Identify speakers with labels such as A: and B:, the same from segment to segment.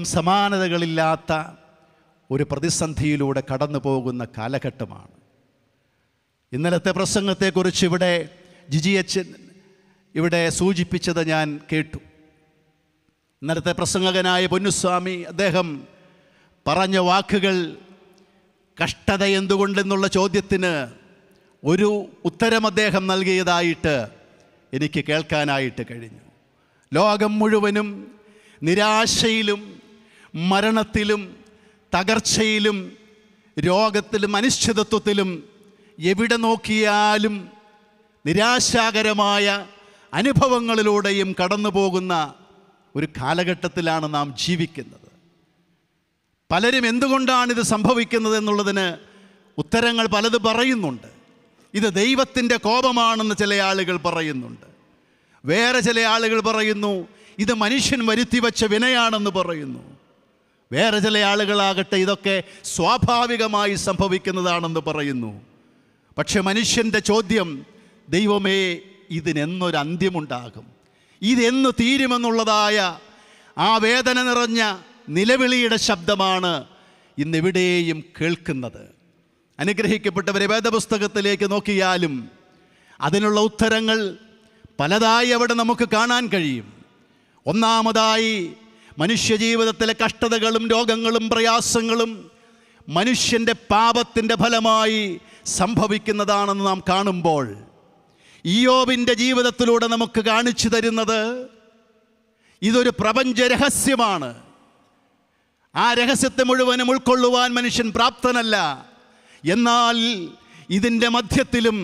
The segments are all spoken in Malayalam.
A: ഒന്നിനും സമാനതകളില്ലാത്ത ഒരു പ്രതിസന്ധിയിലൂടെ കടന്നു പോകുന്ന കാലഘട്ടമാണ് ഇന്നലത്തെ പ്രസംഗത്തെക്കുറിച്ച് ഇവിടെ ജിജി അച്ഛൻ ഇവിടെ സൂചിപ്പിച്ചത് ഞാൻ കേട്ടു ഇന്നലത്തെ പ്രസംഗകനായ പൊന്നുസ്വാമി അദ്ദേഹം പറഞ്ഞ വാക്കുകൾ കഷ്ടത എന്തുകൊണ്ടെന്നുള്ള ചോദ്യത്തിന് ഒരു ഉത്തരം അദ്ദേഹം നൽകിയതായിട്ട് എനിക്ക് കേൾക്കാനായിട്ട് കഴിഞ്ഞു ലോകം മുഴുവനും നിരാശയിലും മരണത്തിലും തകർച്ചയിലും രോഗത്തിലും അനിശ്ചിതത്വത്തിലും എവിടെ നോക്കിയാലും നിരാശാകരമായ അനുഭവങ്ങളിലൂടെയും കടന്നു പോകുന്ന ഒരു കാലഘട്ടത്തിലാണ് നാം ജീവിക്കുന്നത് പലരും എന്തുകൊണ്ടാണ് ഇത് സംഭവിക്കുന്നത് എന്നുള്ളതിന് ഉത്തരങ്ങൾ പലത് പറയുന്നുണ്ട് ഇത് ദൈവത്തിൻ്റെ കോപമാണെന്ന് ചില ആളുകൾ പറയുന്നുണ്ട് വേറെ ചില ആളുകൾ പറയുന്നു ഇത് മനുഷ്യൻ വരുത്തിവെച്ച വിനയാണെന്ന് പറയുന്നു വേറെ ചില ആളുകളാകട്ടെ ഇതൊക്കെ സ്വാഭാവികമായി സംഭവിക്കുന്നതാണെന്ന് പറയുന്നു പക്ഷെ മനുഷ്യൻ്റെ ചോദ്യം ദൈവമേ ഇതിനെന്നൊരന്ത്യമുണ്ടാകും ഇതെന്ന് തീരുമെന്നുള്ളതായ ആ വേദന നിറഞ്ഞ നിലവിളിയുടെ ശബ്ദമാണ് ഇന്നെവിടെയും കേൾക്കുന്നത് അനുഗ്രഹിക്കപ്പെട്ടവരെ വേദപുസ്തകത്തിലേക്ക് നോക്കിയാലും അതിനുള്ള ഉത്തരങ്ങൾ പലതായി അവിടെ നമുക്ക് കാണാൻ കഴിയും ഒന്നാമതായി മനുഷ്യജീവിതത്തിലെ കഷ്ടതകളും രോഗങ്ങളും പ്രയാസങ്ങളും മനുഷ്യൻ്റെ പാപത്തിൻ്റെ ഫലമായി സംഭവിക്കുന്നതാണെന്ന് നാം കാണുമ്പോൾ ഇയോബിൻ്റെ ജീവിതത്തിലൂടെ നമുക്ക് കാണിച്ചു തരുന്നത് ഇതൊരു പ്രപഞ്ച രഹസ്യമാണ് ആ രഹസ്യത്തെ മുഴുവനും ഉൾക്കൊള്ളുവാൻ മനുഷ്യൻ പ്രാപ്തനല്ല എന്നാൽ ഇതിൻ്റെ മധ്യത്തിലും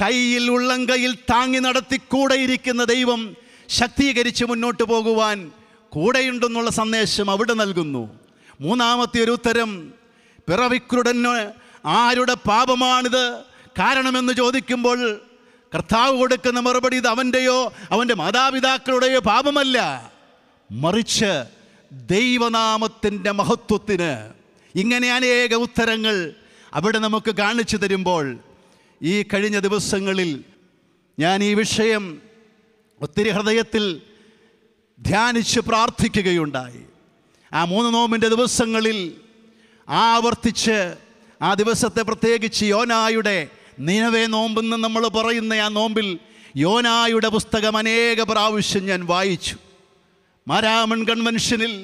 A: കയ്യിൽ കയ്യിൽ താങ്ങി നടത്തിക്കൂടെ ഇരിക്കുന്ന ദൈവം ശക്തീകരിച്ച് മുന്നോട്ട് പോകുവാൻ കൂടെയുണ്ടെന്നുള്ള സന്ദേശം അവിടെ നൽകുന്നു മൂന്നാമത്തെ ഒരു ഉത്തരം പിറവിക്രുടന് ആരുടെ പാപമാണിത് കാരണമെന്ന് ചോദിക്കുമ്പോൾ കർത്താവ് കൊടുക്കുന്ന മറുപടി ഇത് അവൻ്റെയോ അവൻ്റെ മാതാപിതാക്കളുടെയോ പാപമല്ല മറിച്ച് ദൈവനാമത്തിൻ്റെ മഹത്വത്തിന് ഇങ്ങനെ അനേക ഉത്തരങ്ങൾ അവിടെ നമുക്ക് കാണിച്ചു തരുമ്പോൾ ഈ കഴിഞ്ഞ ദിവസങ്ങളിൽ ഞാൻ ഈ വിഷയം ഒത്തിരി ഹൃദയത്തിൽ ധ്യാനിച്ച് പ്രാർത്ഥിക്കുകയുണ്ടായി ആ മൂന്ന് നോമ്പിൻ്റെ ദിവസങ്ങളിൽ ആവർത്തിച്ച് ആ ദിവസത്തെ പ്രത്യേകിച്ച് യോനായുടെ നിനവേ നോമ്പെന്ന് നമ്മൾ പറയുന്ന ആ നോമ്പിൽ യോനായുടെ പുസ്തകം അനേക പ്രാവശ്യം ഞാൻ വായിച്ചു മരാമൺ കൺവെൻഷനിൽ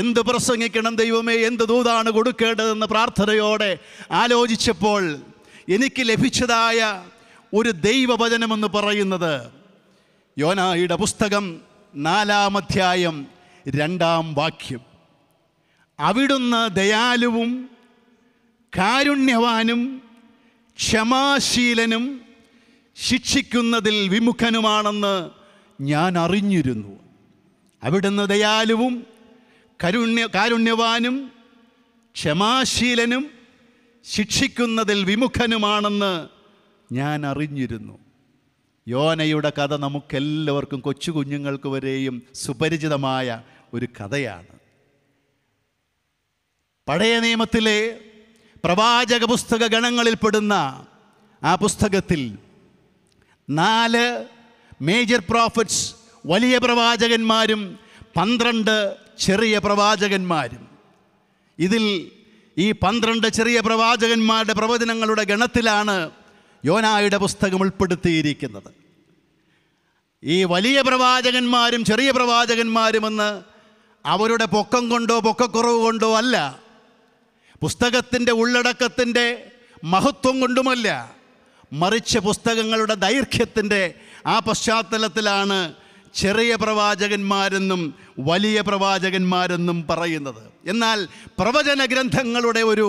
A: എന്ത് പ്രസംഗിക്കണം ദൈവമേ എന്ത് ദൂതാണ് കൊടുക്കേണ്ടതെന്ന് പ്രാർത്ഥനയോടെ ആലോചിച്ചപ്പോൾ എനിക്ക് ലഭിച്ചതായ ഒരു ദൈവവചനമെന്ന് പറയുന്നത് യോനായുടെ പുസ്തകം നാലാമധ്യായം രണ്ടാം വാക്യം അവിടുന്ന് ദയാലുവും കാരുണ്യവാനും ക്ഷമാശീലനും ശിക്ഷിക്കുന്നതിൽ വിമുഖനുമാണെന്ന് ഞാൻ അറിഞ്ഞിരുന്നു അവിടുന്ന് ദയാലുവും കരുണ്യ കാരുണ്യവാനും ക്ഷമാശീലനും ശിക്ഷിക്കുന്നതിൽ വിമുഖനുമാണെന്ന് ഞാൻ അറിഞ്ഞിരുന്നു യോനയുടെ കഥ നമുക്കെല്ലാവർക്കും കൊച്ചു കുഞ്ഞുങ്ങൾക്ക് വരെയും സുപരിചിതമായ ഒരു കഥയാണ് പഴയ നിയമത്തിലെ പ്രവാചക പുസ്തക ഗണങ്ങളിൽപ്പെടുന്ന ആ പുസ്തകത്തിൽ നാല് മേജർ പ്രോഫിറ്റ്സ് വലിയ പ്രവാചകന്മാരും പന്ത്രണ്ട് ചെറിയ പ്രവാചകന്മാരും ഇതിൽ ഈ പന്ത്രണ്ട് ചെറിയ പ്രവാചകന്മാരുടെ പ്രവചനങ്ങളുടെ ഗണത്തിലാണ് യോനായുടെ പുസ്തകം ഉൾപ്പെടുത്തിയിരിക്കുന്നത് ഈ വലിയ പ്രവാചകന്മാരും ചെറിയ പ്രവാചകന്മാരുമെന്ന് അവരുടെ പൊക്കം കൊണ്ടോ പൊക്കക്കുറവ് കൊണ്ടോ അല്ല പുസ്തകത്തിൻ്റെ ഉള്ളടക്കത്തിൻ്റെ മഹത്വം കൊണ്ടുമല്ല മറിച്ച് പുസ്തകങ്ങളുടെ ദൈർഘ്യത്തിൻ്റെ ആ പശ്ചാത്തലത്തിലാണ് ചെറിയ പ്രവാചകന്മാരെന്നും വലിയ പ്രവാചകന്മാരെന്നും പറയുന്നത് എന്നാൽ പ്രവചന ഗ്രന്ഥങ്ങളുടെ ഒരു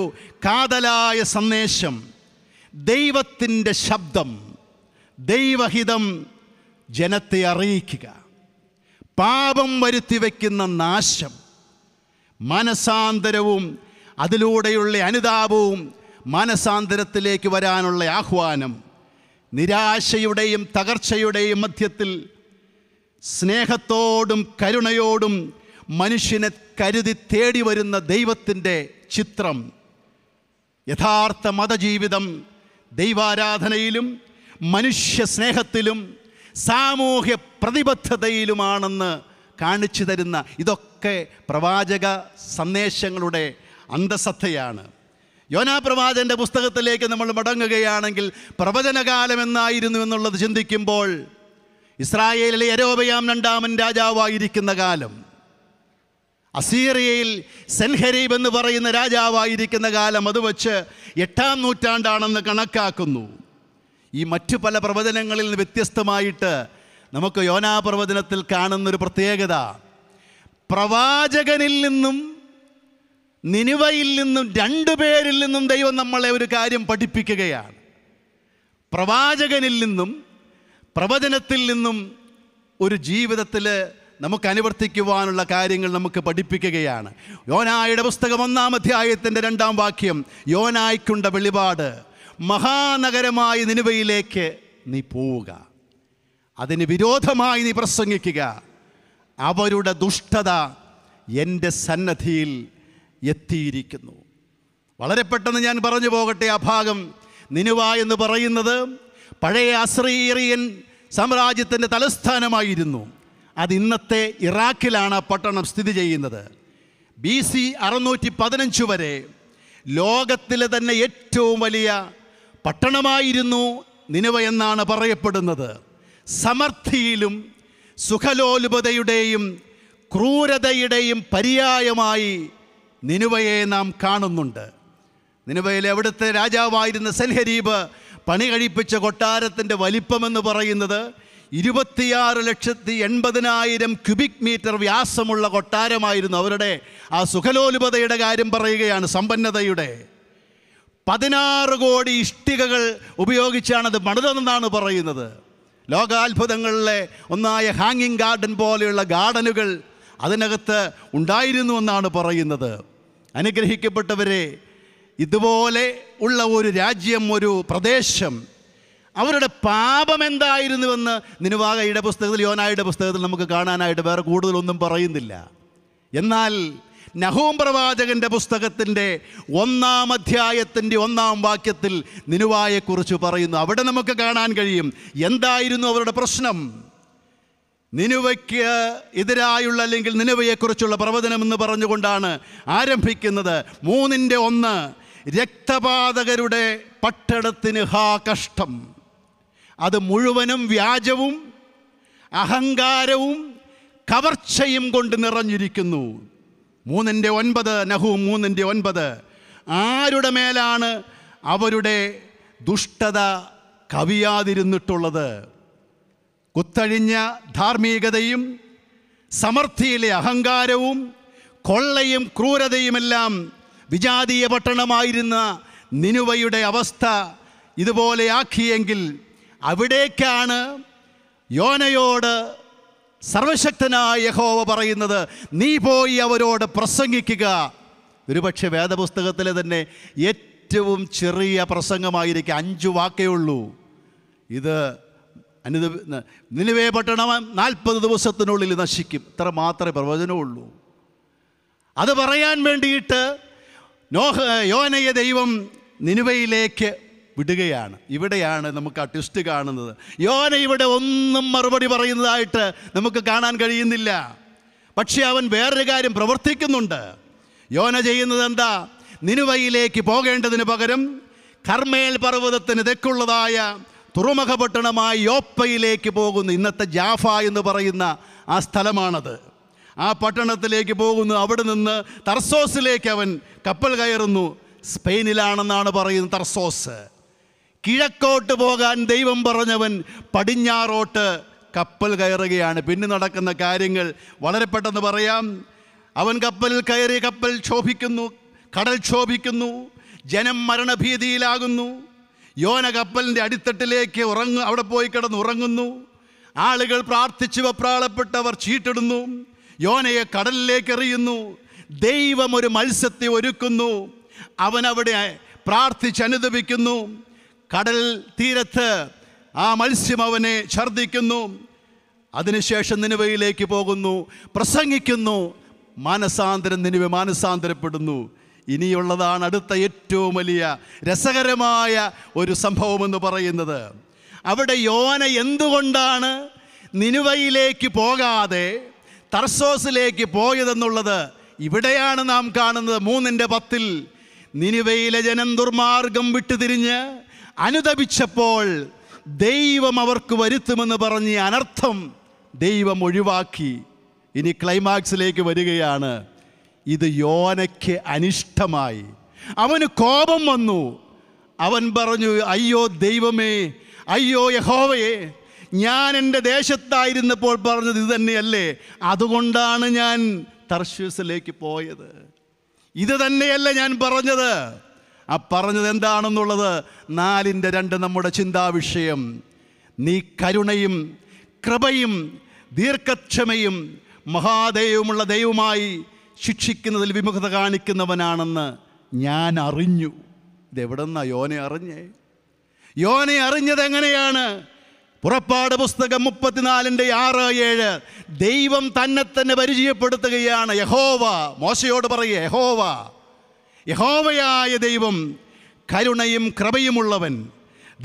A: കാതലായ സന്ദേശം ദൈവത്തിൻ്റെ ശബ്ദം ദൈവഹിതം ജനത്തെ അറിയിക്കുക പാപം വരുത്തി വയ്ക്കുന്ന നാശം മനസാന്തരവും അതിലൂടെയുള്ള അനുതാപവും മനസാന്തരത്തിലേക്ക് വരാനുള്ള ആഹ്വാനം നിരാശയുടെയും തകർച്ചയുടെയും മധ്യത്തിൽ സ്നേഹത്തോടും കരുണയോടും മനുഷ്യനെ കരുതി തേടി വരുന്ന ദൈവത്തിൻ്റെ ചിത്രം യഥാർത്ഥ മതജീവിതം ദൈവാരാധനയിലും മനുഷ്യ സ്നേഹത്തിലും സാമൂഹ്യ പ്രതിബദ്ധതയിലുമാണെന്ന് കാണിച്ചു തരുന്ന ഇതൊക്കെ പ്രവാചക സന്ദേശങ്ങളുടെ അന്തസത്തയാണ് യോനാ പ്രവാചൻ്റെ പുസ്തകത്തിലേക്ക് നമ്മൾ മടങ്ങുകയാണെങ്കിൽ പ്രവചനകാലം എന്നായിരുന്നു എന്നുള്ളത് ചിന്തിക്കുമ്പോൾ ഇസ്രായേലിലെ അരോബയാം രണ്ടാമൻ രാജാവായിരിക്കുന്ന കാലം അസീറിയയിൽ സെൻഹരീബ് എന്ന് പറയുന്ന രാജാവായിരിക്കുന്ന കാലം അത് വച്ച് എട്ടാം നൂറ്റാണ്ടാണെന്ന് കണക്കാക്കുന്നു ഈ മറ്റു പല പ്രവചനങ്ങളിൽ നിന്ന് വ്യത്യസ്തമായിട്ട് നമുക്ക് യോനാപ്രവചനത്തിൽ കാണുന്നൊരു പ്രത്യേകത പ്രവാചകനിൽ നിന്നും നിനുവയിൽ നിന്നും രണ്ടു പേരിൽ നിന്നും ദൈവം നമ്മളെ ഒരു കാര്യം പഠിപ്പിക്കുകയാണ് പ്രവാചകനിൽ നിന്നും പ്രവചനത്തിൽ നിന്നും ഒരു ജീവിതത്തിൽ നമുക്ക് അനുവർത്തിക്കുവാനുള്ള കാര്യങ്ങൾ നമുക്ക് പഠിപ്പിക്കുകയാണ് യോനായുടെ പുസ്തകം ഒന്നാം അധ്യായത്തിൻ്റെ രണ്ടാം വാക്യം യോനായ്ക്കുണ്ട വെളിപാട് മഹാനഗരമായ നിനുവയിലേക്ക് നീ പോവുക അതിന് വിരോധമായി നീ പ്രസംഗിക്കുക അവരുടെ ദുഷ്ടത എൻ്റെ സന്നദ്ധിയിൽ എത്തിയിരിക്കുന്നു വളരെ പെട്ടെന്ന് ഞാൻ പറഞ്ഞു പോകട്ടെ ആ ഭാഗം നിനുവ എന്ന് പറയുന്നത് പഴയ അസ്രീറിയൻ സാമ്രാജ്യത്തിൻ്റെ തലസ്ഥാനമായിരുന്നു അത് ഇന്നത്തെ ഇറാഖിലാണ് പട്ടണം സ്ഥിതി ചെയ്യുന്നത് ബി സി അറുന്നൂറ്റി പതിനഞ്ച് വരെ ലോകത്തിലെ തന്നെ ഏറ്റവും വലിയ പട്ടണമായിരുന്നു നിനവ എന്നാണ് പറയപ്പെടുന്നത് സമർത്ഥിയിലും സുഖലോലുപതയുടെയും ക്രൂരതയുടെയും പര്യായമായി നിനുവയെ നാം കാണുന്നുണ്ട് നിനുവയിൽ അവിടുത്തെ രാജാവായിരുന്ന സെൻഹരീബ് പണി കഴിപ്പിച്ച കൊട്ടാരത്തിൻ്റെ വലിപ്പമെന്ന് പറയുന്നത് ഇരുപത്തിയാറ് ലക്ഷത്തി എൺപതിനായിരം ക്യൂബിക് മീറ്റർ വ്യാസമുള്ള കൊട്ടാരമായിരുന്നു അവരുടെ ആ സുഖലോലുപതയുടെ കാര്യം പറയുകയാണ് സമ്പന്നതയുടെ പതിനാറ് കോടി ഇഷ്ടികകൾ ഉപയോഗിച്ചാണ് അത് പണിതെന്നാണ് പറയുന്നത് ലോകാത്ഭുതങ്ങളിലെ ഒന്നായ ഹാങ്ങിങ് ഗാർഡൻ പോലെയുള്ള ഗാർഡനുകൾ അതിനകത്ത് ഉണ്ടായിരുന്നു എന്നാണ് പറയുന്നത് അനുഗ്രഹിക്കപ്പെട്ടവരെ ഇതുപോലെ ഉള്ള ഒരു രാജ്യം ഒരു പ്രദേശം അവരുടെ പാപം എന്തായിരുന്നുവെന്ന് നിനുവാകയുടെ പുസ്തകത്തിൽ യോനായുടെ പുസ്തകത്തിൽ നമുക്ക് കാണാനായിട്ട് വേറെ കൂടുതലൊന്നും പറയുന്നില്ല എന്നാൽ നഹൂം പ്രവാചകൻ്റെ പുസ്തകത്തിൻ്റെ ഒന്നാം അധ്യായത്തിൻ്റെ ഒന്നാം വാക്യത്തിൽ നിനുവായെക്കുറിച്ച് പറയുന്നു അവിടെ നമുക്ക് കാണാൻ കഴിയും എന്തായിരുന്നു അവരുടെ പ്രശ്നം നിനുവയ്ക്ക് എതിരായുള്ള അല്ലെങ്കിൽ നിനുവയെക്കുറിച്ചുള്ള പ്രവചനം എന്ന് പറഞ്ഞുകൊണ്ടാണ് ആരംഭിക്കുന്നത് മൂന്നിൻ്റെ ഒന്ന് രക്തപാതകരുടെ പട്ടണത്തിന് ഹാ കഷ്ടം അത് മുഴുവനും വ്യാജവും അഹങ്കാരവും കവർച്ചയും കൊണ്ട് നിറഞ്ഞിരിക്കുന്നു മൂന്നിൻ്റെ ഒൻപത് നഹു മൂന്നിൻ്റെ ഒൻപത് ആരുടെ മേലാണ് അവരുടെ ദുഷ്ടത കവിയാതിരുന്നിട്ടുള്ളത് കുത്തഴിഞ്ഞ ധാർമ്മികതയും സമൃദ്ധിയിലെ അഹങ്കാരവും കൊള്ളയും ക്രൂരതയുമെല്ലാം വിജാതീയ പട്ടണമായിരുന്ന നിനുവയുടെ അവസ്ഥ ഇതുപോലെ അവിടേക്കാണ് യോനയോട് സർവശക്തനായ യഹോവ പറയുന്നത് നീ പോയി അവരോട് പ്രസംഗിക്കുക ഒരുപക്ഷെ വേദപുസ്തകത്തിലെ തന്നെ ഏറ്റവും ചെറിയ പ്രസംഗമായിരിക്കും അഞ്ചു വാക്കേ ഉള്ളൂ ഇത് അനുദ നിലവേ പട്ടണം നാൽപ്പത് ദിവസത്തിനുള്ളിൽ നശിക്കും ഇത്ര മാത്രമേ പ്രവചനമുള്ളൂ അത് പറയാൻ വേണ്ടിയിട്ട് നോഹ യോനയ ദൈവം നിനുവയിലേക്ക് വിടുകയാണ് ഇവിടെയാണ് നമുക്ക് ആ ട്വിസ്റ്റ് കാണുന്നത് യോന ഇവിടെ ഒന്നും മറുപടി പറയുന്നതായിട്ട് നമുക്ക് കാണാൻ കഴിയുന്നില്ല പക്ഷേ അവൻ വേറൊരു കാര്യം പ്രവർത്തിക്കുന്നുണ്ട് യോന ചെയ്യുന്നത് എന്താ നിനുവയിലേക്ക് പോകേണ്ടതിന് പകരം കർമ്മേൽ പർവ്വതത്തിന് തെക്കുള്ളതായ തുറമുഖ പട്ടണമായ യോപ്പയിലേക്ക് പോകുന്നു ഇന്നത്തെ ജാഫ എന്ന് പറയുന്ന ആ സ്ഥലമാണത് ആ പട്ടണത്തിലേക്ക് പോകുന്നു അവിടെ നിന്ന് തർസോസിലേക്ക് അവൻ കപ്പൽ കയറുന്നു സ്പെയിനിലാണെന്നാണ് പറയുന്നത് തർസോസ് കിഴക്കോട്ട് പോകാൻ ദൈവം പറഞ്ഞവൻ പടിഞ്ഞാറോട്ട് കപ്പൽ കയറുകയാണ് പിന്നെ നടക്കുന്ന കാര്യങ്ങൾ വളരെ പെട്ടെന്ന് പറയാം അവൻ കപ്പലിൽ കയറി കപ്പൽ ക്ഷോഭിക്കുന്നു കടൽ ക്ഷോഭിക്കുന്നു ജനം മരണഭീതിയിലാകുന്നു യോന കപ്പലിൻ്റെ അടിത്തട്ടിലേക്ക് ഉറങ്ങു അവിടെ പോയി കിടന്ന് ഉറങ്ങുന്നു ആളുകൾ പ്രാർത്ഥിച്ച് വപ്രാളപ്പെട്ടവർ ചീട്ടിടുന്നു യോനയെ കടലിലേക്ക് എറിയുന്നു ദൈവം ഒരു മത്സ്യത്തെ ഒരുക്കുന്നു അവനവിടെ അനുദപിക്കുന്നു കടൽ തീരത്ത് ആ മത്സ്യം അവനെ ഛർദ്ദിക്കുന്നു അതിനുശേഷം നിനുവയിലേക്ക് പോകുന്നു പ്രസംഗിക്കുന്നു മാനസാന്തരം നിനുവ മാനസാന്തരപ്പെടുന്നു ഇനിയുള്ളതാണ് അടുത്ത ഏറ്റവും വലിയ രസകരമായ ഒരു സംഭവമെന്ന് പറയുന്നത് അവിടെ യോന എന്തുകൊണ്ടാണ് നിനുവയിലേക്ക് പോകാതെ തർസോസിലേക്ക് പോയതെന്നുള്ളത് ഇവിടെയാണ് നാം കാണുന്നത് മൂന്നിൻ്റെ പത്തിൽ നിനുവയിലെ ജനം ദുർമാർഗം വിട്ടുതിരിഞ്ഞ് അനുദപിച്ചപ്പോൾ ദൈവം അവർക്ക് വരുത്തുമെന്ന് പറഞ്ഞ് അനർത്ഥം ദൈവം ഒഴിവാക്കി ഇനി ക്ലൈമാക്സിലേക്ക് വരികയാണ് ഇത് യോനയ്ക്ക് അനിഷ്ടമായി അവന് കോപം വന്നു അവൻ പറഞ്ഞു അയ്യോ ദൈവമേ അയ്യോ യഹോവയെ ഞാൻ എൻ്റെ ദേശത്തായിരുന്നപ്പോൾ പറഞ്ഞത് ഇത് തന്നെയല്ലേ അതുകൊണ്ടാണ് ഞാൻ തർശൂസിലേക്ക് പോയത് ഇത് തന്നെയല്ല ഞാൻ പറഞ്ഞത് ആ പറഞ്ഞത് എന്താണെന്നുള്ളത് നാലിൻ്റെ രണ്ട് നമ്മുടെ ചിന്താവിഷയം നീ കരുണയും കൃപയും ദീർഘക്ഷമയും മഹാദേവുമുള്ള ദൈവമായി ശിക്ഷിക്കുന്നതിൽ വിമുഖത കാണിക്കുന്നവനാണെന്ന് ഞാൻ അറിഞ്ഞു ഇതെവിടെന്നാ യോനെ അറിഞ്ഞേ യോനെ അറിഞ്ഞത് എങ്ങനെയാണ് പുറപ്പാട് പുസ്തകം മുപ്പത്തിനാലിൻ്റെ ആറ് ഏഴ് ദൈവം തന്നെ തന്നെ പരിചയപ്പെടുത്തുകയാണ് യഹോവ മോശയോട് പറയുക യഹോവ യഹോവയായ ദൈവം കരുണയും കൃപയുമുള്ളവൻ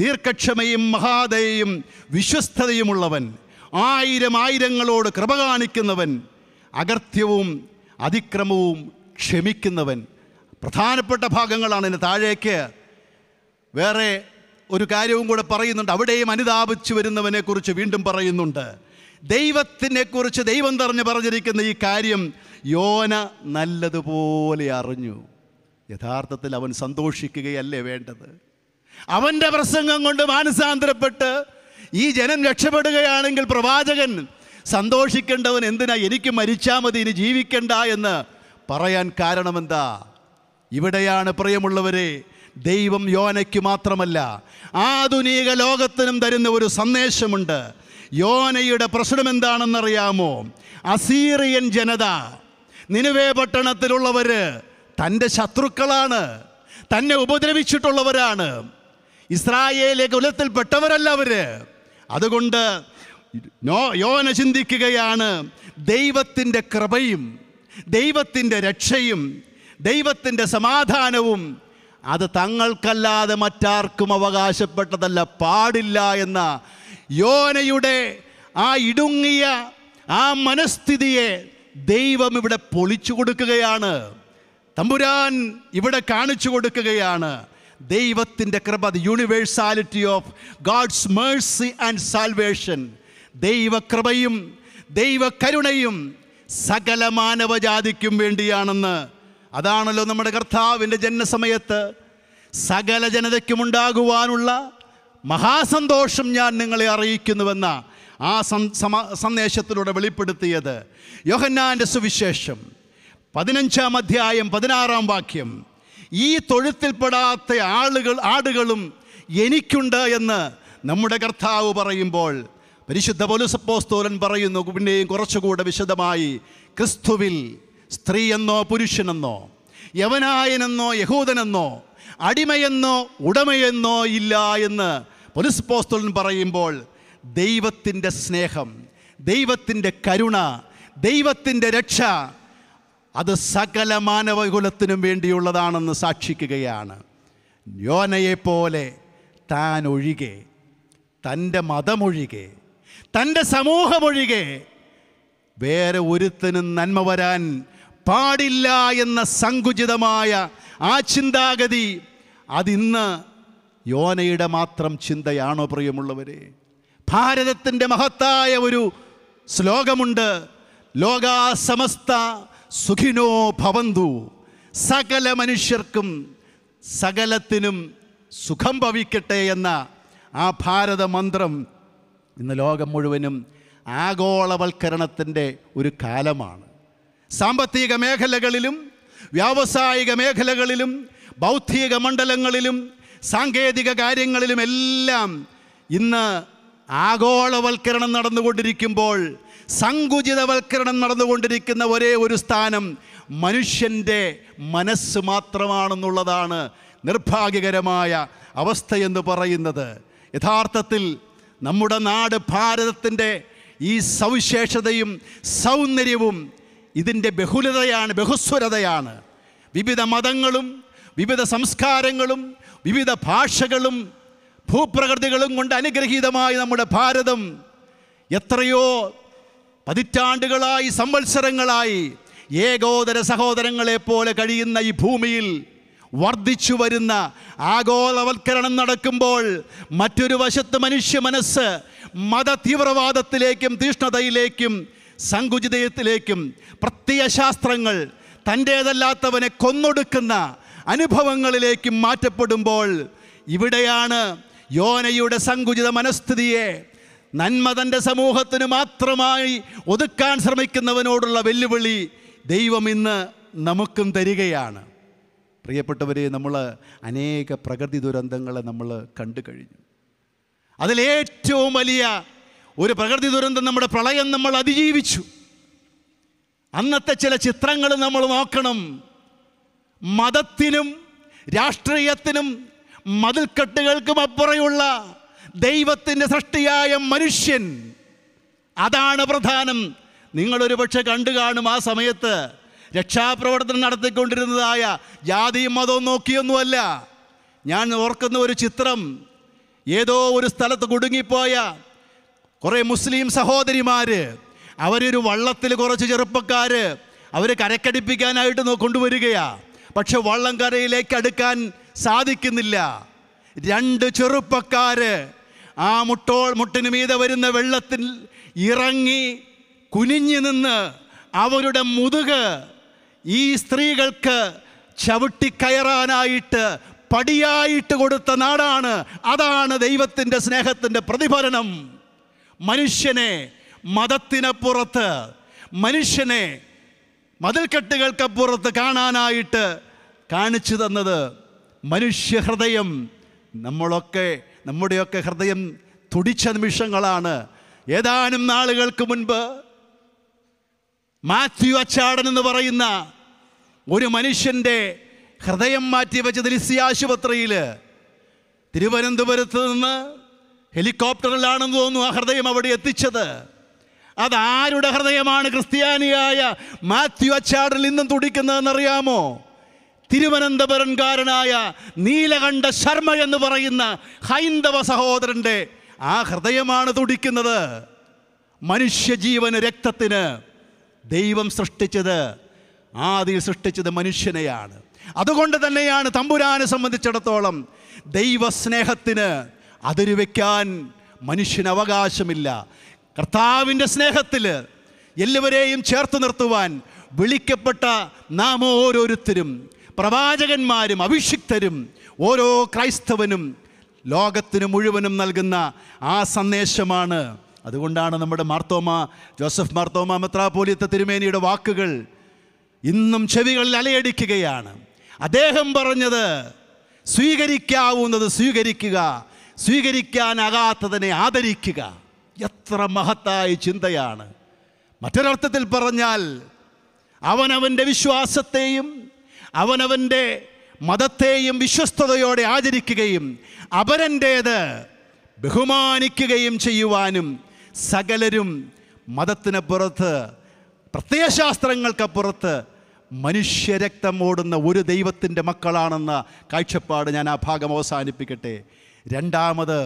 A: ദീർഘക്ഷമയും മഹാദയയും വിശ്വസ്തതയുമുള്ളവൻ ആയിരം ആയിരങ്ങളോട് കൃപ കാണിക്കുന്നവൻ അകർത്യവും അതിക്രമവും ക്ഷമിക്കുന്നവൻ പ്രധാനപ്പെട്ട ഭാഗങ്ങളാണ് ഇതിന് താഴേക്ക് വേറെ ഒരു കാര്യവും കൂടെ പറയുന്നുണ്ട് അവിടെയും അനുതാപിച്ചു വരുന്നവനെക്കുറിച്ച് വീണ്ടും പറയുന്നുണ്ട് ദൈവത്തിനെക്കുറിച്ച് ദൈവം തറഞ്ഞ് പറഞ്ഞിരിക്കുന്ന ഈ കാര്യം യോന നല്ലതുപോലെ അറിഞ്ഞു യഥാർത്ഥത്തിൽ അവൻ സന്തോഷിക്കുകയല്ലേ വേണ്ടത് അവൻ്റെ പ്രസംഗം കൊണ്ട് മാനസാന്തരപ്പെട്ട് ഈ ജനം രക്ഷപ്പെടുകയാണെങ്കിൽ പ്രവാചകൻ സന്തോഷിക്കേണ്ടവൻ എന്തിനാ എനിക്ക് മരിച്ചാൽ മതി ഇനി ജീവിക്കണ്ട എന്ന് പറയാൻ കാരണമെന്താ ഇവിടെയാണ് പ്രിയമുള്ളവരെ ദൈവം യോനയ്ക്ക് മാത്രമല്ല ആധുനിക ലോകത്തിനും തരുന്ന ഒരു സന്ദേശമുണ്ട് യോനയുടെ പ്രശ്നം എന്താണെന്നറിയാമോ അസീറിയൻ ജനത നിനുവേ പട്ടണത്തിലുള്ളവർ തൻ്റെ ശത്രുക്കളാണ് തന്നെ ഉപദ്രവിച്ചിട്ടുള്ളവരാണ് ഇസ്രായേലെ കുലത്തിൽപ്പെട്ടവരല്ല അവർ അതുകൊണ്ട് നോ യോന ചിന്തിക്കുകയാണ് ദൈവത്തിൻ്റെ കൃപയും ദൈവത്തിൻ്റെ രക്ഷയും ദൈവത്തിൻ്റെ സമാധാനവും അത് തങ്ങൾക്കല്ലാതെ മറ്റാർക്കും അവകാശപ്പെട്ടതല്ല പാടില്ല എന്ന യോനയുടെ ആ ഇടുങ്ങിയ ആ മനസ്ഥിതിയെ ദൈവം ഇവിടെ പൊളിച്ചു കൊടുക്കുകയാണ് തമ്പുരാൻ ഇവിടെ കാണിച്ചു കൊടുക്കുകയാണ് ദൈവത്തിൻ്റെ കൃപ the universality of God's mercy and salvation ദൈവകൃപയും ദൈവകരുണയും സകല മാനവജാതിക്കും വേണ്ടിയാണെന്ന് അതാണല്ലോ നമ്മുടെ കർത്താവിൻ്റെ ജന്മസമയത്ത് സകല ജനതയ്ക്കുമുണ്ടാകുവാനുള്ള മഹാസന്തോഷം ഞാൻ നിങ്ങളെ അറിയിക്കുന്നുവെന്ന ആ സന്ദേശത്തിലൂടെ വെളിപ്പെടുത്തിയത് യോഹന്നാൻ്റെ സുവിശേഷം പതിനഞ്ചാം അധ്യായം പതിനാറാം വാക്യം ഈ തൊഴുത്തിൽപ്പെടാത്ത ആളുകൾ ആടുകളും എനിക്കുണ്ട് എന്ന് നമ്മുടെ കർത്താവ് പറയുമ്പോൾ പരിശുദ്ധ പോലുസപ്പോസ്തോലൻ പറയുന്നു പിന്നെയും കുറച്ചുകൂടെ വിശദമായി ക്രിസ്തുവിൽ സ്ത്രീ എന്നോ പുരുഷനെന്നോ യവനായനെന്നോ യഹൂദനെന്നോ അടിമയെന്നോ ഉടമയെന്നോ ഇല്ല എന്ന് പോലീസപ്പോസ്തോലൻ പറയുമ്പോൾ ദൈവത്തിൻ്റെ സ്നേഹം ദൈവത്തിൻ്റെ കരുണ ദൈവത്തിൻ്റെ രക്ഷ അത് സകല മാനവകുലത്തിനും വേണ്ടിയുള്ളതാണെന്ന് സാക്ഷിക്കുകയാണ് യോനയെപ്പോലെ താൻ ഒഴികെ തൻ്റെ മതമൊഴികെ തൻ്റെ സമൂഹമൊഴികെ വേറെ ഒരുത്തിനും നന്മ വരാൻ പാടില്ല എന്ന സങ്കുചിതമായ ആ ചിന്താഗതി അതിന്ന് യോനയുടെ മാത്രം ചിന്തയാണോ പ്രിയമുള്ളവരെ ഭാരതത്തിൻ്റെ മഹത്തായ ഒരു ശ്ലോകമുണ്ട് ലോകാസമസ്ത സുഖിനോ ഭവന്തു സകല മനുഷ്യർക്കും സകലത്തിനും സുഖം ഭവിക്കട്ടെ എന്ന ആ ഭാരത മന്ത്രം ഇന്ന് ലോകം മുഴുവനും ആഗോളവൽക്കരണത്തിൻ്റെ ഒരു കാലമാണ് സാമ്പത്തിക മേഖലകളിലും വ്യാവസായിക മേഖലകളിലും ബൗദ്ധിക മണ്ഡലങ്ങളിലും സാങ്കേതിക കാര്യങ്ങളിലുമെല്ലാം ഇന്ന് ആഗോളവൽക്കരണം നടന്നുകൊണ്ടിരിക്കുമ്പോൾ സങ്കുചിതവൽക്കരണം നടന്നുകൊണ്ടിരിക്കുന്ന ഒരേ ഒരു സ്ഥാനം മനുഷ്യൻ്റെ മനസ്സ് മാത്രമാണെന്നുള്ളതാണ് നിർഭാഗ്യകരമായ അവസ്ഥയെന്ന് പറയുന്നത് യഥാർത്ഥത്തിൽ നമ്മുടെ നാട് ഭാരതത്തിൻ്റെ ഈ സവിശേഷതയും സൗന്ദര്യവും ഇതിൻ്റെ ബഹുലതയാണ് ബഹുസ്വരതയാണ് വിവിധ മതങ്ങളും വിവിധ സംസ്കാരങ്ങളും വിവിധ ഭാഷകളും ഭൂപ്രകൃതികളും കൊണ്ട് അനുഗ്രഹീതമായി നമ്മുടെ ഭാരതം എത്രയോ പതിറ്റാണ്ടുകളായി സംവത്സരങ്ങളായി ഏകോദര സഹോദരങ്ങളെ പോലെ കഴിയുന്ന ഈ ഭൂമിയിൽ വർദ്ധിച്ചു വരുന്ന ആഗോളവൽക്കരണം നടക്കുമ്പോൾ മറ്റൊരു വശത്ത് മനുഷ്യ മനസ്സ് മത തീവ്രവാദത്തിലേക്കും തീഷ്ണതയിലേക്കും സങ്കുചിതയത്തിലേക്കും പ്രത്യയശാസ്ത്രങ്ങൾ തൻ്റേതല്ലാത്തവനെ കൊന്നൊടുക്കുന്ന അനുഭവങ്ങളിലേക്കും മാറ്റപ്പെടുമ്പോൾ ഇവിടെയാണ് യോനയുടെ സങ്കുചിത മനസ്ഥിതിയെ നന്മ തൻ്റെ സമൂഹത്തിന് മാത്രമായി ഒതുക്കാൻ ശ്രമിക്കുന്നവനോടുള്ള വെല്ലുവിളി ദൈവം ഇന്ന് നമുക്കും തരികയാണ് പ്രിയപ്പെട്ടവരെ നമ്മൾ അനേക പ്രകൃതി ദുരന്തങ്ങളെ നമ്മൾ കണ്ടു കഴിഞ്ഞു അതിലേറ്റവും വലിയ ഒരു പ്രകൃതി ദുരന്തം നമ്മുടെ പ്രളയം നമ്മൾ അതിജീവിച്ചു അന്നത്തെ ചില ചിത്രങ്ങൾ നമ്മൾ നോക്കണം മതത്തിനും രാഷ്ട്രീയത്തിനും മതിൽക്കെട്ടുകൾക്കും അപ്പുറയുള്ള ദൈവത്തിൻ്റെ സൃഷ്ടിയായ മനുഷ്യൻ അതാണ് പ്രധാനം നിങ്ങളൊരു പക്ഷെ കണ്ടു കാണും ആ സമയത്ത് രക്ഷാപ്രവർത്തനം നടത്തിക്കൊണ്ടിരുന്നതായ ജാതിയും മതവും നോക്കിയൊന്നുമല്ല ഞാൻ ഓർക്കുന്ന ഒരു ചിത്രം ഏതോ ഒരു സ്ഥലത്ത് കുടുങ്ങിപ്പോയ കുറേ മുസ്ലിം സഹോദരിമാർ അവരൊരു വള്ളത്തിൽ കുറച്ച് ചെറുപ്പക്കാർ അവർ കരക്കടിപ്പിക്കാനായിട്ട് കൊണ്ടുവരികയാണ് പക്ഷെ വള്ളം കരയിലേക്ക് അടുക്കാൻ സാധിക്കുന്നില്ല രണ്ട് ചെറുപ്പക്കാർ ആ മുട്ടോൾ മുട്ടിന് മീതെ വരുന്ന വെള്ളത്തിൽ ഇറങ്ങി കുനിഞ്ഞു നിന്ന് അവരുടെ മുതുക് ഈ സ്ത്രീകൾക്ക് ചവിട്ടിക്കയറാനായിട്ട് പടിയായിട്ട് കൊടുത്ത നാടാണ് അതാണ് ദൈവത്തിൻ്റെ സ്നേഹത്തിൻ്റെ പ്രതിഫലനം മനുഷ്യനെ മതത്തിനപ്പുറത്ത് മനുഷ്യനെ മതിൽക്കെട്ടുകൾക്കപ്പുറത്ത് കാണാനായിട്ട് കാണിച്ചു തന്നത് മനുഷ്യഹൃദയം നമ്മളൊക്കെ നമ്മുടെയൊക്കെ ഹൃദയം തുടിച്ച നിമിഷങ്ങളാണ് ഏതാനും നാളുകൾക്ക് മുൻപ് മാത്യു അച്ചാടൻ എന്ന് പറയുന്ന ഒരു മനുഷ്യൻ്റെ ഹൃദയം മാറ്റി വെച്ച ദലിസി ആശുപത്രിയിൽ തിരുവനന്തപുരത്ത് നിന്ന് ഹെലികോപ്റ്ററിലാണെന്ന് തോന്നുന്നു ആ ഹൃദയം അവിടെ എത്തിച്ചത് അതാരുടെ ഹൃദയമാണ് ക്രിസ്ത്യാനിയായ മാത്യു അച്ചാടൻ ഇന്നും തുടിക്കുന്നതെന്നറിയാമോ തിരുവനന്തപുരംകാരനായ നീലകണ്ഠ ശർമ്മ എന്ന് പറയുന്ന ഹൈന്ദവ സഹോദരൻ്റെ ആ ഹൃദയമാണ് തുടിക്കുന്നത് മനുഷ്യജീവന് രക്തത്തിന് ദൈവം സൃഷ്ടിച്ചത് ആദ്യം സൃഷ്ടിച്ചത് മനുഷ്യനെയാണ് അതുകൊണ്ട് തന്നെയാണ് തമ്പുരാനെ സംബന്ധിച്ചിടത്തോളം ദൈവസ്നേഹത്തിന് അതിരു വയ്ക്കാൻ മനുഷ്യന് അവകാശമില്ല കർത്താവിൻ്റെ സ്നേഹത്തിൽ എല്ലാവരെയും ചേർത്ത് നിർത്തുവാൻ വിളിക്കപ്പെട്ട നാം ഓരോരുത്തരും പ്രവാചകന്മാരും അഭിഷിക്തരും ഓരോ ക്രൈസ്തവനും ലോകത്തിന് മുഴുവനും നൽകുന്ന ആ സന്ദേശമാണ് അതുകൊണ്ടാണ് നമ്മുടെ മാർത്തോമ ജോസഫ് മാർത്തോമ മെത്രാപോലിയത്തെ തിരുമേനിയുടെ വാക്കുകൾ ഇന്നും ചെവികളിൽ അലയടിക്കുകയാണ് അദ്ദേഹം പറഞ്ഞത് സ്വീകരിക്കാവുന്നത് സ്വീകരിക്കുക സ്വീകരിക്കാനാകാത്തതിനെ ആദരിക്കുക എത്ര മഹത്തായ ചിന്തയാണ് മറ്റൊരർത്ഥത്തിൽ പറഞ്ഞാൽ അവനവൻ്റെ വിശ്വാസത്തെയും അവനവൻ്റെ മതത്തെയും വിശ്വസ്തയോടെ ആചരിക്കുകയും അവരൻ്റേത് ബഹുമാനിക്കുകയും ചെയ്യുവാനും സകലരും മതത്തിന് പുറത്ത് പ്രത്യയശാസ്ത്രങ്ങൾക്കപ്പുറത്ത് മനുഷ്യരക്തം ഓടുന്ന ഒരു ദൈവത്തിൻ്റെ മക്കളാണെന്ന കാഴ്ചപ്പാട് ഞാൻ ആ ഭാഗം അവസാനിപ്പിക്കട്ടെ രണ്ടാമത്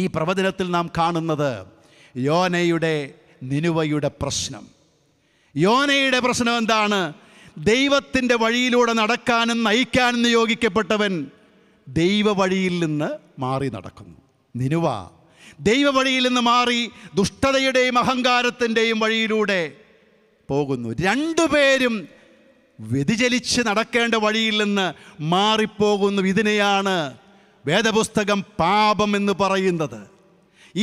A: ഈ പ്രവചനത്തിൽ നാം കാണുന്നത് യോനയുടെ നിനുവയുടെ പ്രശ്നം യോനയുടെ പ്രശ്നം എന്താണ് ദൈവത്തിൻ്റെ വഴിയിലൂടെ നടക്കാനും നയിക്കാനും നിയോഗിക്കപ്പെട്ടവൻ ദൈവവഴിയിൽ നിന്ന് മാറി നടക്കുന്നു നിനുവ ദൈവവഴിയിൽ നിന്ന് മാറി ദുഷ്ടതയുടെയും അഹങ്കാരത്തിൻ്റെയും വഴിയിലൂടെ പോകുന്നു രണ്ടുപേരും വ്യതിചലിച്ച് നടക്കേണ്ട വഴിയിൽ നിന്ന് മാറിപ്പോകുന്നു ഇതിനെയാണ് വേദപുസ്തകം പാപം എന്ന് പറയുന്നത്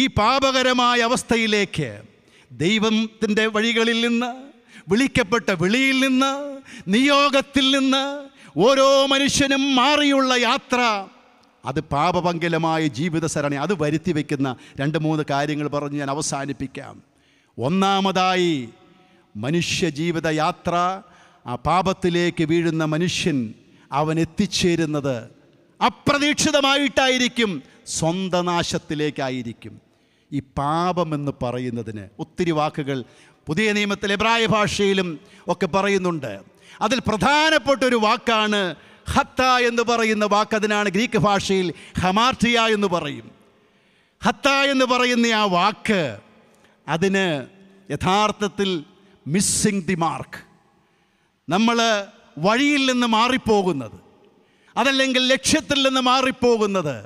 A: ഈ പാപകരമായ അവസ്ഥയിലേക്ക് ദൈവത്തിൻ്റെ വഴികളിൽ നിന്ന് വിളിക്കപ്പെട്ട വിളിയിൽ നിന്ന് നിയോഗത്തിൽ നിന്ന് ഓരോ മനുഷ്യനും മാറിയുള്ള യാത്ര അത് പാപപങ്കലമായ ജീവിതസരണി അത് വരുത്തി വയ്ക്കുന്ന രണ്ട് മൂന്ന് കാര്യങ്ങൾ പറഞ്ഞ് ഞാൻ അവസാനിപ്പിക്കാം ഒന്നാമതായി മനുഷ്യ യാത്ര ആ പാപത്തിലേക്ക് വീഴുന്ന മനുഷ്യൻ അവൻ എത്തിച്ചേരുന്നത് അപ്രതീക്ഷിതമായിട്ടായിരിക്കും സ്വന്തനാശത്തിലേക്കായിരിക്കും ഈ പാപമെന്ന് പറയുന്നതിന് ഒത്തിരി വാക്കുകൾ പുതിയ നിയമത്തിൽ എബ്രായ ഭാഷയിലും ഒക്കെ പറയുന്നുണ്ട് അതിൽ പ്രധാനപ്പെട്ട ഒരു വാക്കാണ് ഹത്ത എന്ന് പറയുന്ന വാക്ക് അതിനാണ് ഗ്രീക്ക് ഭാഷയിൽ ഹമാർട്ടിയ എന്ന് പറയും ഹത്ത എന്ന് പറയുന്ന ആ വാക്ക് അതിന് യഥാർത്ഥത്തിൽ മിസ്സിങ് ദി മാർക്ക് നമ്മൾ വഴിയിൽ നിന്ന് മാറിപ്പോകുന്നത് അതല്ലെങ്കിൽ ലക്ഷ്യത്തിൽ നിന്ന് മാറിപ്പോകുന്നത്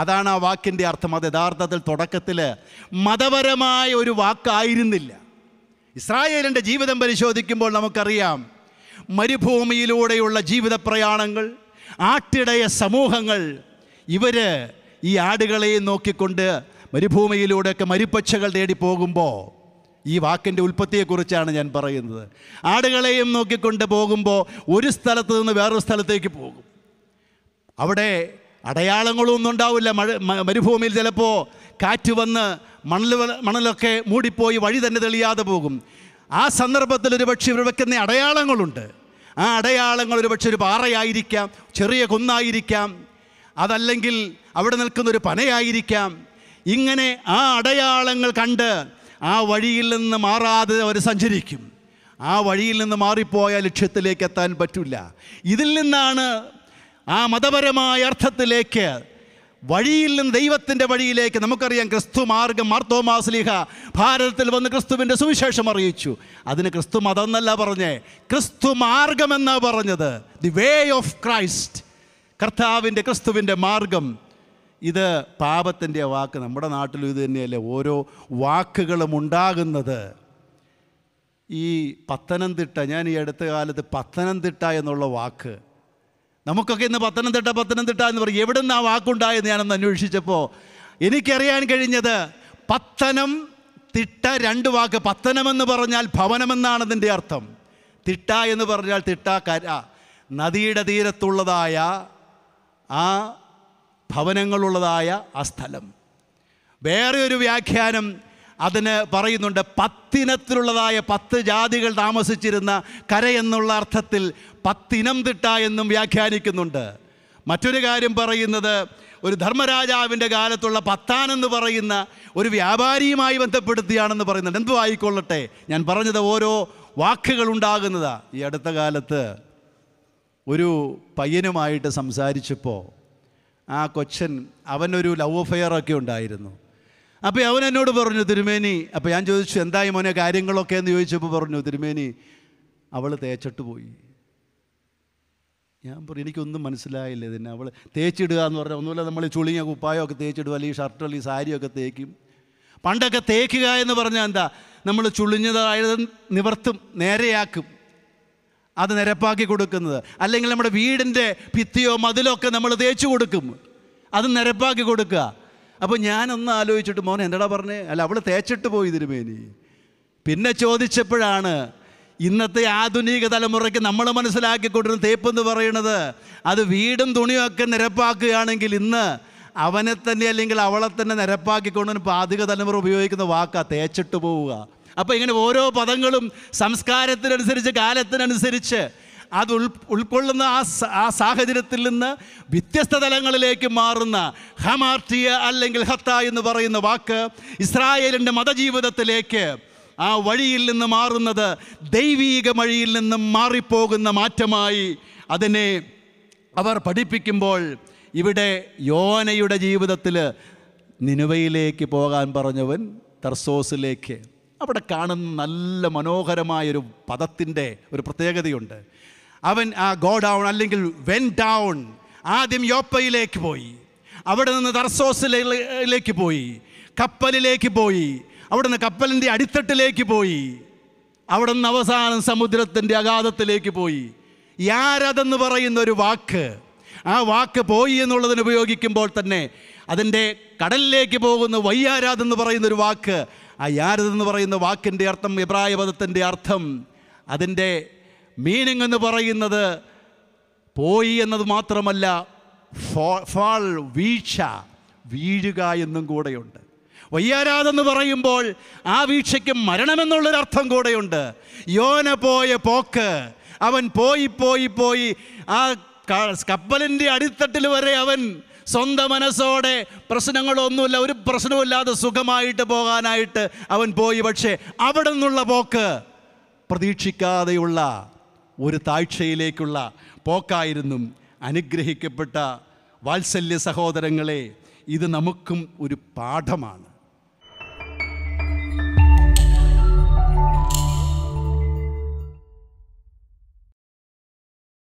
A: അതാണ് ആ വാക്കിൻ്റെ അർത്ഥം അത് യഥാർത്ഥത്തിൽ തുടക്കത്തിൽ മതപരമായ ഒരു വാക്കായിരുന്നില്ല ഇസ്രായേലിൻ്റെ ജീവിതം പരിശോധിക്കുമ്പോൾ നമുക്കറിയാം മരുഭൂമിയിലൂടെയുള്ള ജീവിത പ്രയാണങ്ങൾ ആട്ടിടയ സമൂഹങ്ങൾ ഇവർ ഈ ആടുകളെയും നോക്കിക്കൊണ്ട് മരുഭൂമിയിലൂടെയൊക്കെ മരുപ്പച്ചകൾ തേടി പോകുമ്പോൾ ഈ വാക്കിൻ്റെ ഉൽപ്പത്തിയെക്കുറിച്ചാണ് ഞാൻ പറയുന്നത് ആടുകളെയും നോക്കിക്കൊണ്ട് പോകുമ്പോൾ ഒരു സ്ഥലത്ത് നിന്ന് വേറൊരു സ്ഥലത്തേക്ക് പോകും അവിടെ അടയാളങ്ങളൊന്നും ഉണ്ടാവില്ല മഴ മരുഭൂമിയിൽ ചിലപ്പോൾ കാറ്റ് വന്ന് മണൽ മണലൊക്കെ മൂടിപ്പോയി വഴി തന്നെ തെളിയാതെ പോകും ആ സന്ദർഭത്തിൽ ഒരു പക്ഷേ ഇവർ വെക്കുന്ന അടയാളങ്ങളുണ്ട് ആ അടയാളങ്ങൾ ഒരുപക്ഷെ ഒരു പാറയായിരിക്കാം ചെറിയ കുന്നായിരിക്കാം അതല്ലെങ്കിൽ അവിടെ നിൽക്കുന്ന ഒരു പനയായിരിക്കാം ഇങ്ങനെ ആ അടയാളങ്ങൾ കണ്ട് ആ വഴിയിൽ നിന്ന് മാറാതെ അവർ സഞ്ചരിക്കും ആ വഴിയിൽ നിന്ന് മാറിപ്പോയ ലക്ഷ്യത്തിലേക്ക് എത്താൻ പറ്റില്ല ഇതിൽ നിന്നാണ് ആ മതപരമായ അർത്ഥത്തിലേക്ക് വഴിയിൽ നിന്ന് ദൈവത്തിൻ്റെ വഴിയിലേക്ക് നമുക്കറിയാം ക്രിസ്തു മാർഗം മാസ്ലിഹ ഭാരതത്തിൽ വന്ന് ക്രിസ്തുവിൻ്റെ സുവിശേഷം അറിയിച്ചു അതിന് ക്രിസ്തു മതം എന്നല്ല പറഞ്ഞേ ക്രിസ്തു എന്നാ പറഞ്ഞത് ദി വേ ഓഫ് ക്രൈസ്റ്റ് കർത്താവിൻ്റെ ക്രിസ്തുവിൻ്റെ മാർഗം ഇത് പാപത്തിൻ്റെ വാക്ക് നമ്മുടെ നാട്ടിലും ഇത് തന്നെയല്ലേ ഓരോ വാക്കുകളും ഉണ്ടാകുന്നത് ഈ പത്തനംതിട്ട ഞാൻ ഈ അടുത്ത കാലത്ത് പത്തനംതിട്ട എന്നുള്ള വാക്ക് നമുക്കൊക്കെ ഇന്ന് പത്തനംതിട്ട പത്തനംതിട്ട എന്ന് പറയും എവിടെ നിന്ന് ആ വാക്കുണ്ടായെന്ന് ഞാനൊന്ന് അന്വേഷിച്ചപ്പോൾ എനിക്കറിയാൻ കഴിഞ്ഞത് പത്തനം തിട്ട രണ്ട് വാക്ക് പത്തനമെന്ന് പറഞ്ഞാൽ ഭവനമെന്നാണ് അതിൻ്റെ അർത്ഥം തിട്ട എന്ന് പറഞ്ഞാൽ തിട്ട കര നദിയുടെ തീരത്തുള്ളതായ ആ ഭവനങ്ങളുള്ളതായ ആ സ്ഥലം വേറെ ഒരു വ്യാഖ്യാനം അതിന് പറയുന്നുണ്ട് പത്തിനത്തിലുള്ളതായ പത്ത് ജാതികൾ താമസിച്ചിരുന്ന കര എന്നുള്ള അർത്ഥത്തിൽ പത്തിനം തിട്ട എന്നും വ്യാഖ്യാനിക്കുന്നുണ്ട് മറ്റൊരു കാര്യം പറയുന്നത് ഒരു ധർമ്മരാജാവിൻ്റെ കാലത്തുള്ള പത്താൻ എന്ന് പറയുന്ന ഒരു വ്യാപാരിയുമായി ബന്ധപ്പെടുത്തിയാണെന്ന് പറയുന്നുണ്ട് എന്തു ആയിക്കൊള്ളട്ടെ ഞാൻ പറഞ്ഞത് ഓരോ വാക്കുകൾ ഉണ്ടാകുന്നതാണ് ഈ അടുത്ത കാലത്ത് ഒരു പയ്യനുമായിട്ട് സംസാരിച്ചപ്പോൾ ആ കൊച്ചൻ അവനൊരു ലവ് അഫെയറൊക്കെ ഉണ്ടായിരുന്നു അപ്പോൾ അവൻ എന്നോട് പറഞ്ഞു തിരുമേനി അപ്പോൾ ഞാൻ ചോദിച്ചു എന്തായി മോനെ കാര്യങ്ങളൊക്കെ എന്ന് ചോദിച്ചപ്പോൾ പറഞ്ഞു തിരുമേനി അവൾ തേച്ചിട്ട് പോയി ഞാൻ പറഞ്ഞു എനിക്കൊന്നും മനസ്സിലായില്ല ഇതിന് അവൾ തേച്ചിടുക എന്ന് പറഞ്ഞാൽ ഒന്നുമില്ല നമ്മൾ ചുളിഞ്ഞ കുപ്പായോ ഒക്കെ തേച്ചിടുക അല്ലെങ്കിൽ ഷർട്ട് അല്ലെങ്കിൽ സാരിയൊക്കെ തേക്കും പണ്ടൊക്കെ തേക്കുക എന്ന് പറഞ്ഞാൽ എന്താ നമ്മൾ ചുളിഞ്ഞതായത് നിവർത്തും നേരെയാക്കും അത് നിരപ്പാക്കി കൊടുക്കുന്നത് അല്ലെങ്കിൽ നമ്മുടെ വീടിൻ്റെ ഭിത്തിയോ മതിലോ ഒക്കെ നമ്മൾ തേച്ച് കൊടുക്കും അത് നിരപ്പാക്കി കൊടുക്കുക അപ്പോൾ ഞാനൊന്ന് ആലോചിച്ചിട്ട് മോനെ എന്താടാ പറഞ്ഞേ അല്ല അവൾ തേച്ചിട്ട് പോയി തിരുമേനി പിന്നെ ചോദിച്ചപ്പോഴാണ് ഇന്നത്തെ ആധുനിക തലമുറയ്ക്ക് നമ്മൾ മനസ്സിലാക്കിക്കൊണ്ടിരുന്ന തേപ്പ് എന്ന് പറയുന്നത് അത് വീടും തുണിയും ഒക്കെ നിരപ്പാക്കുകയാണെങ്കിൽ ഇന്ന് അവനെ തന്നെ അല്ലെങ്കിൽ അവളെ തന്നെ ഇപ്പോൾ ആധുനിക തലമുറ ഉപയോഗിക്കുന്ന വാക്കാ തേച്ചിട്ട് പോവുക അപ്പോൾ ഇങ്ങനെ ഓരോ പദങ്ങളും സംസ്കാരത്തിനനുസരിച്ച് കാലത്തിനനുസരിച്ച് അത് ഉൾ ഉൾക്കൊള്ളുന്ന ആ ആ സാഹചര്യത്തിൽ നിന്ന് വ്യത്യസ്ത തലങ്ങളിലേക്ക് മാറുന്ന ഹമാർട്ടിയ അല്ലെങ്കിൽ ഹത്ത എന്ന് പറയുന്ന വാക്ക് ഇസ്രായേലിൻ്റെ മതജീവിതത്തിലേക്ക് ആ വഴിയിൽ നിന്ന് മാറുന്നത് ദൈവീക വഴിയിൽ നിന്നും മാറിപ്പോകുന്ന മാറ്റമായി അതിനെ അവർ പഠിപ്പിക്കുമ്പോൾ ഇവിടെ യോനയുടെ ജീവിതത്തിൽ നിനുവയിലേക്ക് പോകാൻ പറഞ്ഞവൻ തർസോസിലേക്ക് അവിടെ കാണുന്ന നല്ല മനോഹരമായൊരു പദത്തിൻ്റെ ഒരു പ്രത്യേകതയുണ്ട് അവൻ ആ ഗോ ഡൗൺ അല്ലെങ്കിൽ വെൻ ഡൗൺ ആദ്യം യോപ്പയിലേക്ക് പോയി അവിടെ നിന്ന് തർസോസിലേക്ക് പോയി കപ്പലിലേക്ക് പോയി അവിടെ നിന്ന് കപ്പലിൻ്റെ അടിത്തട്ടിലേക്ക് പോയി അവിടെ നിന്ന് അവസാനം സമുദ്രത്തിൻ്റെ അഗാധത്തിലേക്ക് പോയി യാരതെന്ന് പറയുന്ന ഒരു വാക്ക് ആ വാക്ക് പോയി എന്നുള്ളതിന് ഉപയോഗിക്കുമ്പോൾ തന്നെ അതിൻ്റെ കടലിലേക്ക് പോകുന്ന വയ്യാരാതെന്ന് പറയുന്ന ഒരു വാക്ക് ആ യാരതെന്ന് പറയുന്ന വാക്കിൻ്റെ അർത്ഥം എബ്രായ പദത്തിൻ്റെ അർത്ഥം അതിൻ്റെ മീനിങ് എന്ന് പറയുന്നത് പോയി എന്നത് മാത്രമല്ല ഫാൾ വീഴ്ച വീഴുക എന്നും കൂടെയുണ്ട് വയ്യാരാതെന്ന് പറയുമ്പോൾ ആ വീഴ്ചയ്ക്ക് മരണമെന്നുള്ളൊരർത്ഥം കൂടെയുണ്ട് യോന പോയ പോക്ക് അവൻ പോയി പോയി പോയി ആ കപ്പലിൻ്റെ അടിത്തട്ടിൽ വരെ അവൻ സ്വന്തം മനസ്സോടെ പ്രശ്നങ്ങളൊന്നുമില്ല ഒരു പ്രശ്നമില്ലാതെ സുഖമായിട്ട് പോകാനായിട്ട് അവൻ പോയി പക്ഷേ അവിടെ നിന്നുള്ള പോക്ക് പ്രതീക്ഷിക്കാതെയുള്ള ഒരു താഴ്ചയിലേക്കുള്ള പോക്കായിരുന്നു അനുഗ്രഹിക്കപ്പെട്ട വാത്സല്യ സഹോദരങ്ങളെ ഇത് നമുക്കും ഒരു പാഠമാണ്